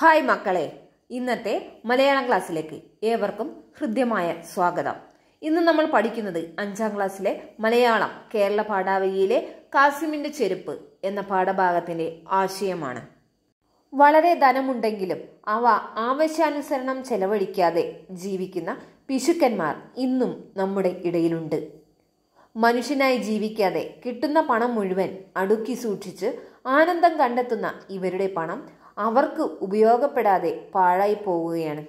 hi മക്കളെ ഇന്നത്തെ മലയാളം ക്ലാസ്സിലേക്ക് ഏവർക്കും ഹൃദ്യമായ സ്വാഗതം ഇന്ന് നമ്മൾ പഠിക്കുന്നത് അഞ്ചാം ക്ലാസ്സിലെ മലയാളം കേരള പാഠാവലിയിലെ കാസിമിൻ്റെ ചെരുപ്പ് എന്ന പാഠഭാഗത്തിൻ്റെ ആശയമാണ് വളരെ ധനമുണ്ടെങ്കിലും അവ ആവശ്യാനുസരണം ചെലവഴിക്കാതെ ജീവിക്കുന്ന പിശുക്കന്മാർ ഇന്നും നമ്മുടെ ഇടയിലുണ്ട് മനുഷ്യനായി ജീവിക്കാതെ കിട്ടുന്ന പണം മുഴുവൻ അടുക്കി സൂക്ഷിച്ച് ആനന്ദം കണ്ടെത്തുന്ന ഇവരുടെ പണം അവർക്ക് ഉപയോഗപ്പെടാതെ പാഴായി പോവുകയാണ്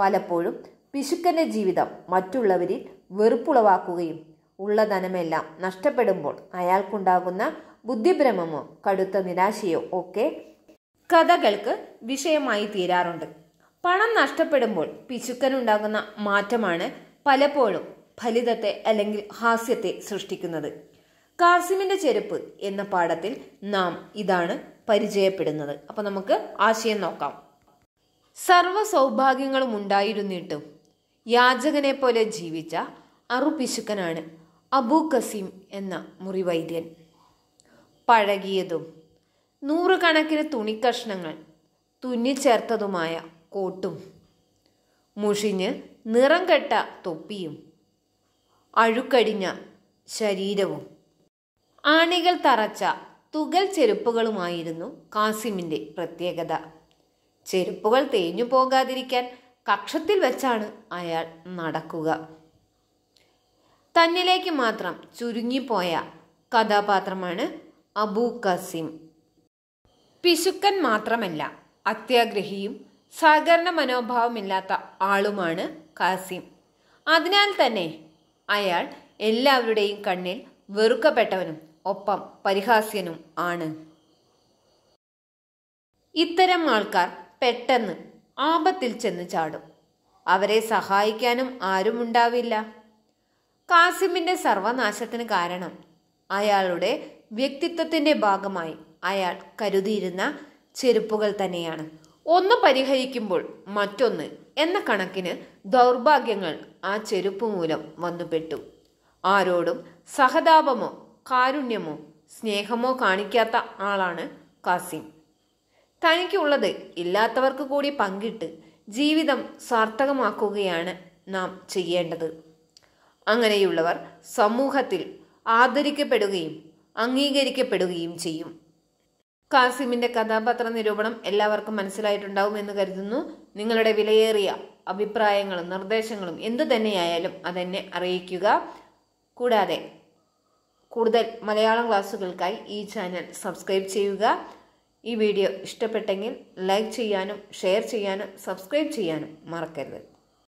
പലപ്പോഴും പിശുക്കൻ്റെ ജീവിതം മറ്റുള്ളവരിൽ വെറുപ്പുളവാക്കുകയും ഉള്ള ധനമെല്ലാം നഷ്ടപ്പെടുമ്പോൾ അയാൾക്കുണ്ടാകുന്ന ബുദ്ധിഭ്രമമോ കടുത്ത നിരാശയോ ഒക്കെ കഥകൾക്ക് വിഷയമായി തീരാറുണ്ട് പണം നഷ്ടപ്പെടുമ്പോൾ പിശുക്കനുണ്ടാകുന്ന മാറ്റമാണ് പലപ്പോഴും ഫലിതത്തെ അല്ലെങ്കിൽ ഹാസ്യത്തെ സൃഷ്ടിക്കുന്നത് കാസിമിന്റെ ചെരുപ്പ് എന്ന പാഠത്തിൽ നാം ഇതാണ് പരിചയപ്പെടുന്നത് അപ്പോൾ നമുക്ക് ആശയം നോക്കാം സർവ സൗഭാഗ്യങ്ങളും ഉണ്ടായിരുന്നിട്ടും യാചകനെ പോലെ ജീവിച്ച അറുപിശുക്കനാണ് അബൂ കസീം എന്ന മുറിവൈദ്യൻ പഴകിയതും നൂറുകണക്കിന് തുണിക്കഷ്ണങ്ങൾ തുന്നിച്ചേർത്തതുമായ കോട്ടും മുഷിഞ്ഞ് നിറം കെട്ട തൊപ്പിയും അഴുക്കടിഞ്ഞ ശരീരവും ആണികൾ തറച്ച തുകൽ ചെരുപ്പുകളുമായിരുന്നു കാസിമിൻ്റെ പ്രത്യേകത ചെരുപ്പുകൾ തേഞ്ഞു പോകാതിരിക്കാൻ കക്ഷത്തിൽ വെച്ചാണ് അയാൾ നടക്കുക തന്നിലേക്ക് മാത്രം ചുരുങ്ങിപ്പോയ കഥാപാത്രമാണ് അബൂ കസിം പിശുക്കൻ മാത്രമല്ല അത്യാഗ്രഹിയും സഹകരണ മനോഭാവമില്ലാത്ത ആളുമാണ് കാസിം അതിനാൽ തന്നെ അയാൾ എല്ലാവരുടെയും കണ്ണിൽ വെറുക്കപ്പെട്ടവനും ഒപ്പം പരിഹാസ്യനും ആണ് ഇത്തരം ആൾക്കാർ പെട്ടെന്ന് ആപത്തിൽ ചെന്ന് ചാടും അവരെ സഹായിക്കാനും ആരുമുണ്ടാവില്ല കാസിമിന്റെ സർവനാശത്തിന് കാരണം അയാളുടെ വ്യക്തിത്വത്തിന്റെ ഭാഗമായി അയാൾ കരുതിയിരുന്ന ചെരുപ്പുകൾ തന്നെയാണ് ഒന്ന് പരിഹരിക്കുമ്പോൾ മറ്റൊന്ന് എന്ന കണക്കിന് ദൗർഭാഗ്യങ്ങൾ ആ ചെരുപ്പ് മൂലം വന്നുപെട്ടു ആരോടും സഹതാപമോ കാരുണ്യമോ സ്നേഹമോ കാണിക്കാത്ത ആളാണ് കാസിം തനിക്കുള്ളത് ഇല്ലാത്തവർക്ക് കൂടി പങ്കിട്ട് ജീവിതം സാർത്ഥകമാക്കുകയാണ് നാം ചെയ്യേണ്ടത് അങ്ങനെയുള്ളവർ സമൂഹത്തിൽ ആദരിക്കപ്പെടുകയും അംഗീകരിക്കപ്പെടുകയും ചെയ്യും കാസിമിന്റെ കഥാപാത്ര നിരൂപണം എല്ലാവർക്കും മനസ്സിലായിട്ടുണ്ടാവും എന്ന് കരുതുന്നു നിങ്ങളുടെ വിലയേറിയ അഭിപ്രായങ്ങളും നിർദ്ദേശങ്ങളും എന്തു തന്നെയായാലും അതെന്നെ അറിയിക്കുക കൂടാതെ കൂടുതൽ മലയാളം ക്ലാസ്സുകൾക്കായി ഈ ചാനൽ സബ്സ്ക്രൈബ് ചെയ്യുക ഈ വീഡിയോ ഇഷ്ടപ്പെട്ടെങ്കിൽ ലൈക്ക് ചെയ്യാനും ഷെയർ ചെയ്യാനും സബ്സ്ക്രൈബ് ചെയ്യാനും മറക്കരുത്